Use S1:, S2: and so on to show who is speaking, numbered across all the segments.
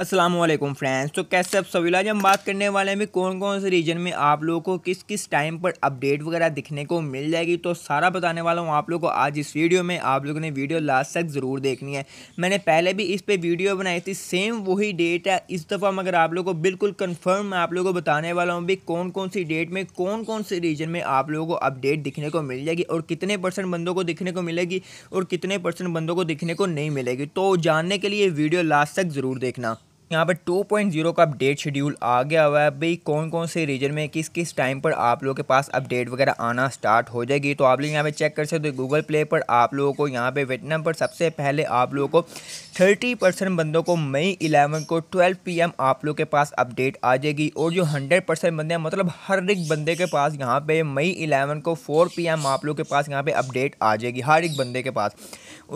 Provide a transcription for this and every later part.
S1: Aslam friends तो कैसे आप सभी आज हम बात करने वाले हैं भी कौन कौन से रीजन में आप लोगों को किस किस टाइम पर अपडेट वगैरह दिखने को मिल जाएगी तो सारा बताने वाला हूँ आप लोगों को आज इस वीडियो में आप लोगों ने वीडियो लास्ट तक ज़रूर देखनी है मैंने पहले भी इस पर वीडियो बनाई थी सेम वही डेट है इस दफ़ा मगर आप लोग को बिल्कुल कन्फर्म मैं आप लोगों को बताने वाला हूँ भी कौन कौन सी डेट में कौन कौन से रीजन में आप लोगों को अपडेट दिखने को मिल जाएगी और कितने परसेंट बंदों को दिखने को मिलेगी और कितने परसेंट बंदों को दिखने को नहीं मिलेगी तो जानने के लिए वीडियो लास्ट तक ज़रूर देखना यहाँ पर 2.0 का अपडेट शेड्यूल आ गया हुआ है भाई कौन कौन से रीजन में किस किस टाइम पर आप लोगों के पास अपडेट वगैरह आना स्टार्ट हो जाएगी तो आप लोग यहाँ पे चेक कर सकते हो गूगल प्ले पर आप लोगों को यहाँ पे वेटनम पर सबसे पहले आप लोगों को 30 परसेंट बंदों को मई इलेवन को 12 पीएम आप लोग के पास अपडेट आ जाएगी और जो हंड्रेड परसेंट बंदे हैं मतलब हर एक बंदे के पास यहाँ पे मई इलेवन को फोर पी आप लोग के पास यहाँ पर अपडेट आ जाएगी हर एक बंदे के पास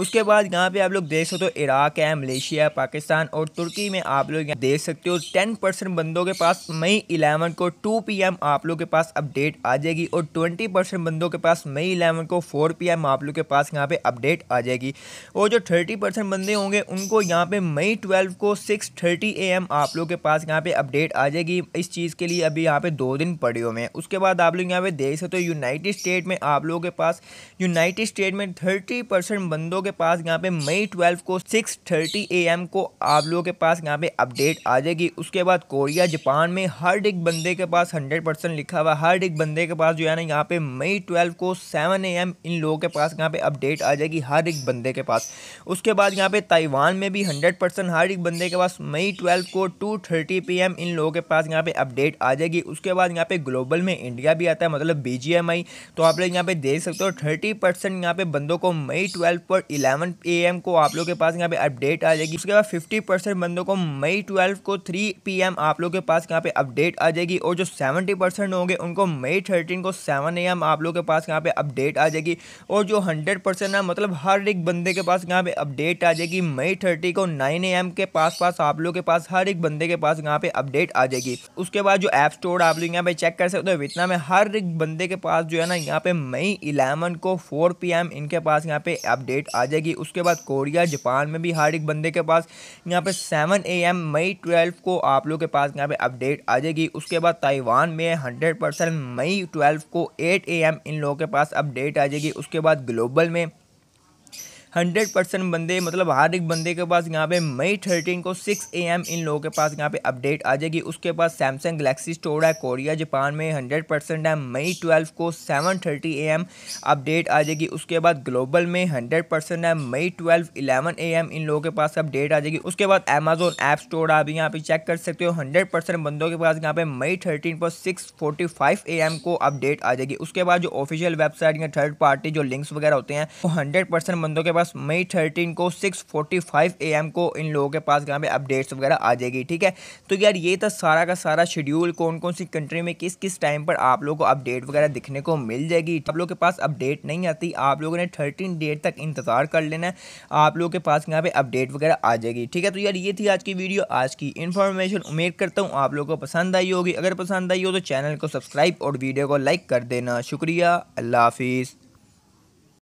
S1: उसके बाद यहाँ पर आप लोग देख सकते हो इराक है मलेशिया पाकिस्तान और तुर्की में आप आप लोग यहाँ देख सकते हो टेन परसेंट बंदों के पास मई इलेवन को टू पी एम आप लोग के पास अपडेट आ जाएगी और ट्वेंटी परसेंट बंदों के पास मई इलेवन को फोर पी एम आप लोग के पास यहाँ पे अपडेट आ जाएगी और जो थर्टी परसेंट बंदे होंगे उनको यहाँ पे मई ट्वेल्व को सिक्स थर्टी ए एम आप लोग के पास यहाँ पे अपडेट आ जाएगी इस चीज़ के लिए अभी यहाँ पे दो दिन पड़े हुए हैं उसके बाद आप लोग यहाँ पे देख सकते हो यूनाइटेड स्टेट में आप लोगों के पास यूनाइटेड स्टेट में थर्टी परसेंट बंदों के पास यहाँ पे मई ट्वेल्व को सिक्स थर्टी ए एम को आप लोगों के पास यहाँ पे अपडेट आ जाएगी उसके बाद कोरिया जापान में हर एक बंदे के पास हंड्रेड परसेंट लिखा हुआ हर एक बंदे के पास जो है ना यहाँ पे मई ट्वेल्व को सेवन ए एम इन लोगों के पास यहाँ पे अपडेट आ जाएगी हर एक बंदे के पास उसके बाद यहाँ पे ताइवान में भी हंड्रेड परसेंट हर एक बंदे के पास मई ट्वेल्व को टू थर्टी पी एम इन लोगों के पास यहाँ पे अपडेट आ जाएगी उसके बाद यहाँ पे ग्लोबल में इंडिया भी आता है मतलब बी जी एम आई तो आप लोग यहाँ पे देख सकते हो थर्टी परसेंट यहाँ पे बंदों को मई ट्वेल्व पर इलेवन ए एम को आप लोग के पास यहाँ पे अपडेट आ जाएगी उसके बाद फिफ्टी परसेंट बंदों को मई ट्वेल्व को थ्री पी एम आप लोग के पास यहाँ पे अपडेट आ जाएगी और जो सेवेंटी परसेंट होंगे उनको मई थर्टीन को सेवन ए एम आप लोग के पास यहाँ पे अपडेट आ जाएगी और जो हंड्रेड परसेंट है मतलब हर एक बंदे के पास यहाँ पे अपडेट आ जाएगी मई थर्टी को नाइन ए एम के पास पास आप लोग के पास हर एक बंदे के पास यहाँ पे अपडेट आ जाएगी उसके बाद जो ऐप स्टोर आप लोग यहाँ पे चेक कर सकते हो वितना में हर एक बंदे के पास जो है ना यहाँ पे मई इलेवन को फोर पी एम इनके पास यहाँ पे अपडेट आ जाएगी उसके बाद कोरिया जापान में भी हर एक बंदे के पास यहाँ पे seven A M May twelve को आप लोग के पास यहाँ पे अपडेट आ जाएगी उसके बाद ताइवान में हंड्रेड परसेंट मई ट्वेल्व को एट ए एम इन लोगों के पास अपडेट आ जाएगी उसके बाद ग्लोबल में हंड्रेड परसेंट बंदे मतलब हर एक बंदे के पास यहाँ पे मई थर्टीन को सिक्स ए एम इन लोगों के पास यहाँ पे अपडेट आ जाएगी उसके पास सैमसंग गलेक्सी स्टोर है कोरिया जापान में हंड्रेड परसेंट है मई ट्वेल्व को seven thirty A M update आ जाएगी उसके बाद ग्लोबल में हंड्रेड परसेंट है May twelve eleven A M इन लोगों के पास अपडेट आ जाएगी उसके बाद अमेजोन ऐप स्टोर आप यहाँ पे चेक कर सकते हो हंड्रेड परसेंट बंदों के पास यहाँ पे मई थर्टीन पर six forty five A M को अपडेट आ जाएगी उसके बाद जो ऑफिशियल वेबसाइट या थर्ड पार्टी जो लिंक्स वगैरह होते हैं वो हंड्रेड परसेंट बंदों के पास बस मई थर्टीन को six forty five A M को इन लोगों के पास यहाँ पे अपडेट्स वगैरह आ जाएगी ठीक है तो यार ये था सारा का सारा शेड्यूल कौन कौन सी कंट्री में किस किस टाइम पर आप लोगों को अपडेट वगैरह दिखने को मिल जाएगी आप लोगों के पास अपडेट नहीं आती आप लोगों ने थर्टीन डेट तक इंतज़ार कर लेना है आप लोगों के पास यहाँ पे अपडेट वगैरह आ जाएगी ठीक है तो यार ये थी आज की वीडियो आज की इन्फॉर्मेशन उम्मीद करता हूँ आप लोगों को पसंद आई होगी अगर पसंद आई हो तो चैनल को सब्सक्राइब और वीडियो को लाइक कर देना शुक्रिया अल्लाह हाफिज़